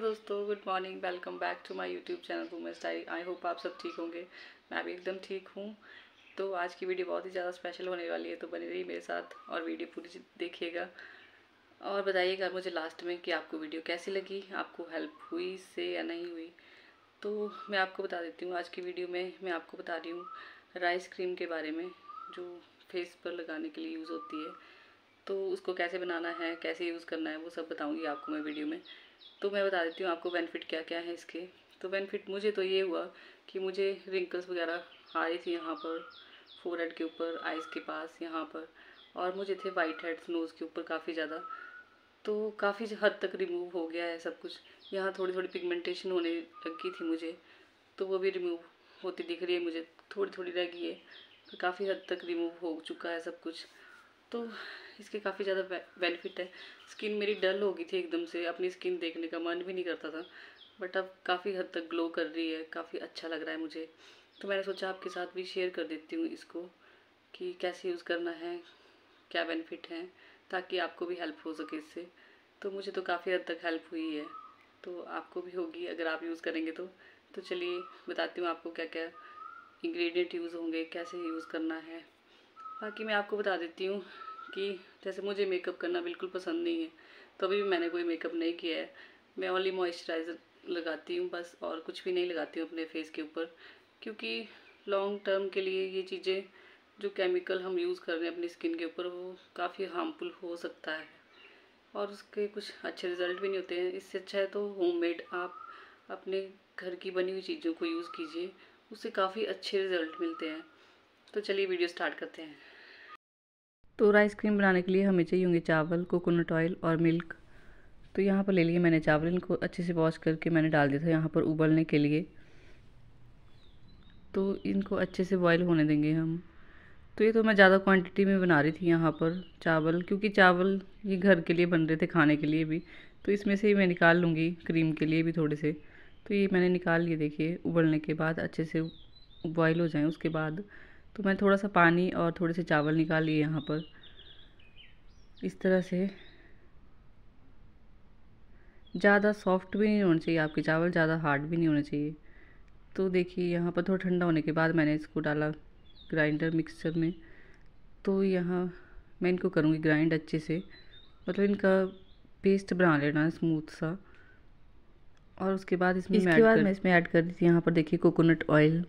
दोस्तों good morning welcome back to my YouTube channel women style I hope आप सब ठीक होंगे मैं भी एकदम ठीक हूँ तो आज की वीडियो बहुत ही ज़्यादा स्पेशल होने वाली है तो बने रही मेरे साथ और वीडियो पूरी देखिएगा और बताइएगा मुझे लास्ट में कि आपको वीडियो कैसी लगी आपको हेल्प हुई से या नहीं हुई तो मैं आपको बता देती हूँ आज की वीडियो में मैं आपको बता रही हूँ राइस क्रीम के बारे में जो फेस पर लगाने के लिए यूज़ होती है तो उसको कैसे बनाना है कैसे यूज़ करना है वो सब बताऊँगी आपको मैं वीडियो में तो मैं बता देती हूँ आपको बेनिफिट क्या क्या है इसके तो बेनिफिट मुझे तो ये हुआ कि मुझे रिंकल्स वगैरह आ रही थी यहाँ पर फोर के ऊपर आइज़ के पास यहाँ पर और मुझे थे वाइट हेड्स नोज़ के ऊपर काफ़ी ज़्यादा तो काफ़ी हद तक रिमूव हो गया है सब कुछ यहाँ थोड़ी थोड़ी पिगमेंटेशन होने लगी थी मुझे तो वो भी रिमूव होती दिख रही है मुझे थोड़ी थोड़ी रह गई है तो काफ़ी हद तक रिमूव हो चुका है सब कुछ तो इसके काफ़ी ज़्यादा बेनिफिट है स्किन मेरी डल हो गई थी एकदम से अपनी स्किन देखने का मन भी नहीं करता था बट अब काफ़ी हद तक ग्लो कर रही है काफ़ी अच्छा लग रहा है मुझे तो मैंने सोचा आपके साथ भी शेयर कर देती हूँ इसको कि कैसे यूज़ करना है क्या बेनिफिट हैं ताकि आपको भी हेल्प हो सके इससे तो मुझे तो काफ़ी हद तक हेल्प हुई है तो आपको भी होगी अगर आप यूज़ करेंगे तो तो चलिए बताती हूँ आपको क्या क्या इंग्रेडिएंट यूज़ होंगे कैसे यूज़ करना है बाकी मैं आपको बता देती हूँ कि जैसे मुझे मेकअप करना बिल्कुल पसंद नहीं है तो अभी भी मैंने कोई मेकअप नहीं किया है मैं ओनली मॉइस्चराइज़र लगाती हूँ बस और कुछ भी नहीं लगाती हूँ अपने फेस के ऊपर क्योंकि लॉन्ग टर्म के लिए ये चीज़ें जो केमिकल हम यूज़ कर रहे हैं अपनी स्किन के ऊपर वो काफ़ी हार्मफुल हो सकता है और उसके कुछ अच्छे रिज़ल्ट भी नहीं होते हैं इससे अच्छा है तो होममेड आप अपने घर की बनी हुई चीज़ों को यूज़ कीजिए उससे काफ़ी अच्छे रिज़ल्ट मिलते हैं तो चलिए वीडियो स्टार्ट करते हैं तो राइस क्रीम बनाने के लिए हमें चाहिए होंगे चावल कोकोनट ऑयल और मिल्क तो यहाँ पर ले लिए मैंने चावल इनको अच्छे से वॉश करके मैंने डाल दिया था यहाँ पर उबलने के लिए तो इनको अच्छे से बॉयल होने देंगे हम तो ये तो मैं ज़्यादा क्वांटिटी में बना रही थी यहाँ पर चावल क्योंकि चावल ये घर के लिए बन रहे थे खाने के लिए भी तो इसमें से ही मैं निकाल लूँगी क्रीम के लिए भी थोड़े से तो ये मैंने निकाल लिए देखिए उबलने के बाद अच्छे से बॉयल हो जाएँ उसके बाद तो मैं थोड़ा सा पानी और थोड़े से चावल निकाल लिए यहाँ पर इस तरह से ज़्यादा सॉफ्ट भी नहीं होना चाहिए आपके चावल ज़्यादा हार्ड भी नहीं होने चाहिए तो देखिए यहाँ पर थोड़ा ठंडा होने के बाद मैंने इसको डाला ग्राइंडर मिक्सचर में तो यहाँ मैं इनको करूँगी ग्राइंड अच्छे से मतलब इनका पेस्ट बना लेना स्मूथ सा और उसके बाद इसमें इसके बाद मैं इसमें ऐड कर दी यहाँ पर देखिए कोकोनट ऑयल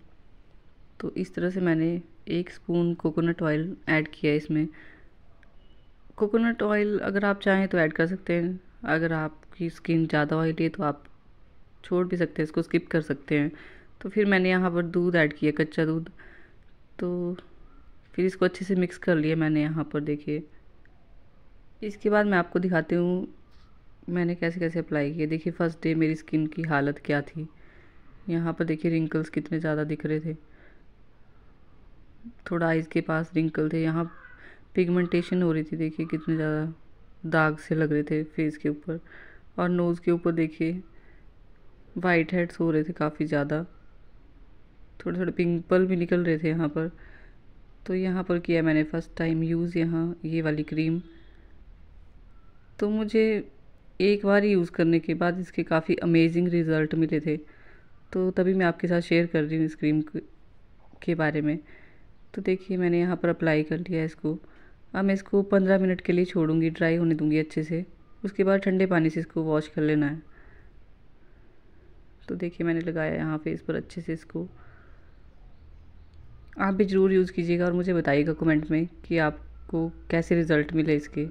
तो इस तरह से मैंने एक स्पून कोकोनट ऑयल ऐड किया है इसमें कोकोनट ऑयल अगर आप चाहें तो ऐड कर सकते हैं अगर आपकी स्किन ज़्यादा ऑयली है तो आप छोड़ भी सकते हैं इसको स्किप कर सकते हैं तो फिर मैंने यहाँ पर दूध ऐड किया कच्चा दूध तो फिर इसको अच्छे से मिक्स कर लिया मैंने यहाँ पर देखिए इसके बाद मैं आपको दिखाती हूँ मैंने कैसे कैसे अप्लाई किया देखिए फ़र्स्ट डे मेरी स्किन की हालत क्या थी यहाँ पर देखिए रिंकल्स कितने ज़्यादा दिख रहे थे थोड़ा आइज़ के पास रिंकल थे यहाँ पिगमेंटेशन हो रही थी देखिए कितने ज़्यादा दाग से लग रहे थे फेस के ऊपर और नोज़ के ऊपर देखिए वाइट हेड्स हो रहे थे काफ़ी ज़्यादा थोड़े थोड़े पिंपल भी निकल रहे थे यहाँ पर तो यहाँ पर किया मैंने फ़र्स्ट टाइम यूज़ यहाँ ये वाली क्रीम तो मुझे एक बार यूज़ करने के बाद इसके काफ़ी अमेजिंग रिज़ल्ट मिले थे तो तभी मैं आपके साथ शेयर कर रही हूँ इस क्रीम के बारे में तो देखिए मैंने यहाँ पर अप्लाई कर लिया इसको अब मैं इसको पंद्रह मिनट के लिए छोड़ूंगी ड्राई होने दूंगी अच्छे से उसके बाद ठंडे पानी से इसको वॉश कर लेना है तो देखिए मैंने लगाया यहाँ फेस पर अच्छे से इसको आप भी ज़रूर यूज़ कीजिएगा और मुझे बताइएगा कमेंट में कि आपको कैसे रिज़ल्ट मिले इसके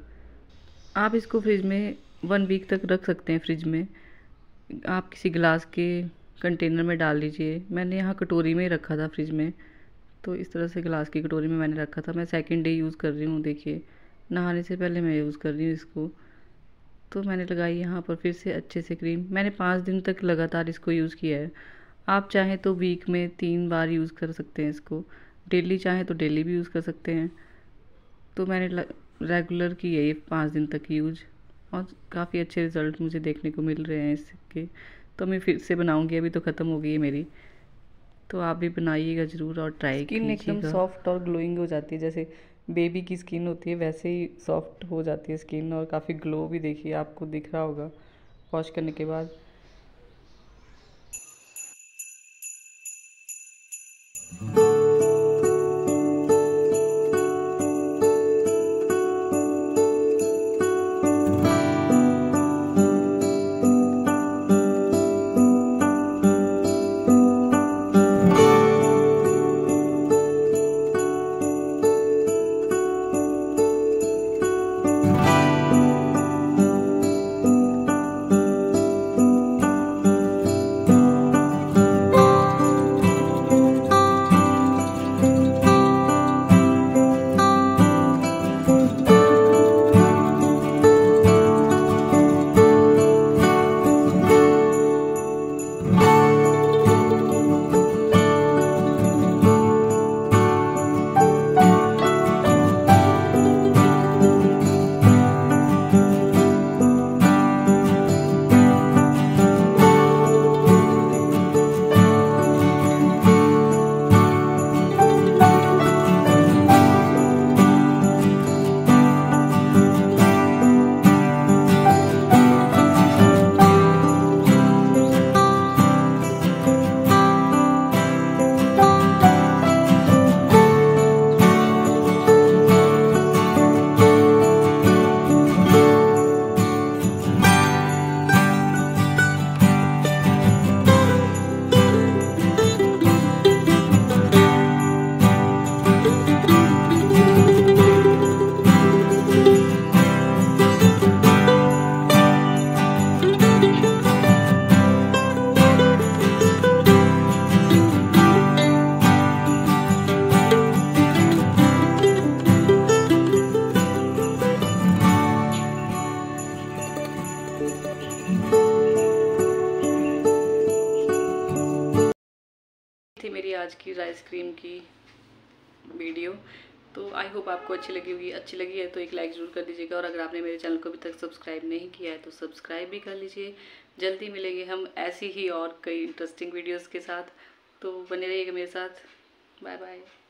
आप इसको फ्रिज में वन वीक तक रख सकते हैं फ्रिज में आप किसी गिलास के कंटेनर में डाल लीजिए मैंने यहाँ कटोरी में रखा था फ्रिज में तो इस तरह से ग्लास की कटोरी में मैंने रखा था मैं सेकेंड डे यूज़ कर रही हूँ देखिए नहाने से पहले मैं यूज़ कर रही हूँ इसको तो मैंने लगाई यहाँ पर फिर से अच्छे से क्रीम मैंने पाँच दिन तक लगातार इसको यूज़ किया है आप चाहें तो वीक में तीन बार यूज़ कर सकते हैं इसको डेली चाहें तो डेली भी यूज़ कर सकते हैं तो मैंने रेगुलर की है ये पाँच दिन तक यूज और काफ़ी अच्छे रिज़ल्ट मुझे देखने को मिल रहे हैं इसके तो मैं फिर से बनाऊँगी अभी तो ख़त्म हो गई है मेरी तो आप भी बनाइएगा ज़रूर और ट्राई स्किन एकदम सॉफ्ट और ग्लोइंग हो जाती है जैसे बेबी की स्किन होती है वैसे ही सॉफ्ट हो जाती है स्किन और काफ़ी ग्लो भी देखिए आपको दिख रहा होगा वॉश करने के बाद आज की राइस क्रीम की वीडियो तो आई होप आपको अच्छी लगी होगी अच्छी लगी है तो एक लाइक ज़रूर कर दीजिएगा और अगर आपने मेरे चैनल को अभी तक सब्सक्राइब नहीं किया है तो सब्सक्राइब भी कर लीजिए जल्दी मिलेंगे हम ऐसी ही और कई इंटरेस्टिंग वीडियोज़ के साथ तो बने रहिएगा मेरे साथ बाय बाय